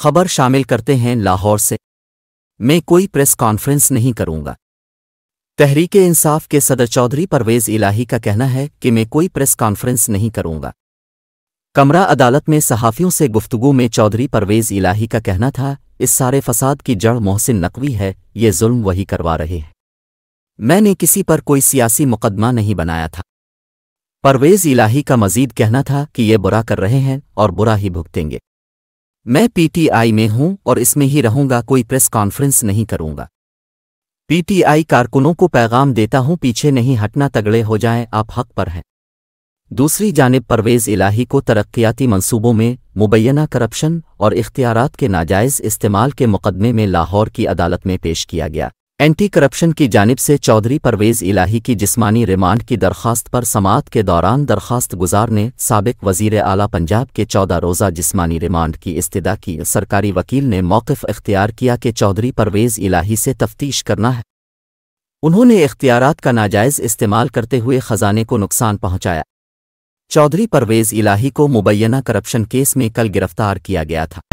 खबर शामिल करते हैं लाहौर से मैं कोई प्रेस कॉन्फ्रेंस नहीं करूंगा तहरीक इंसाफ के सदर चौधरी परवेज इलाही का कहना है कि मैं कोई प्रेस कॉन्फ्रेंस नहीं करूंगा कमरा अदालत में सहाफ़ियों से गुफ्तगु में चौधरी परवेज इलाही का कहना था इस सारे फसाद की जड़ मोहसिन नकवी है ये जुल्म वही करवा रहे हैं मैंने किसी पर कोई सियासी मुकदमा नहीं बनाया था परवेज इलाही का मजीद कहना था कि ये बुरा कर रहे हैं और बुरा ही भुगतेंगे मैं पीटीआई में हूं और इसमें ही रहूंगा कोई प्रेस कॉन्फ्रेंस नहीं करूंगा पीटीआई कारकुनों को पैगाम देता हूं पीछे नहीं हटना तगड़े हो जाएं आप हक पर हैं दूसरी जानब परवेज़ इलाही को तरक्याती मंसूबों में मुबैना करप्शन और इख्तियारत के नाजायज़ इस्तेमाल के मुकदमे में लाहौर की अदालत में पेश किया गया एंटी करप्शन की जानब से चौधरी परवेज़ इलाही की जिस्मानी रिमांड की दरख्वास्त पर समात के दौरान दरख्वास्त गुजार ने सबक वजीर आला पंजाब के चौदह रोज़ा जिस्मानी रिमांड की इस्तदा की सरकारी वकील ने मौक़ अख्तियार किया कि चौधरी परवेज़ इलाही से तफ्तीश करना है उन्होंने इख्तियार का नाजायज़ इस्तेमाल करते हुए ख़जाने को नुकसान पहुंचाया चौधरी परवेज़ इलाही को मुबैना करप्शन केस में कल गिरफ्तार किया गया था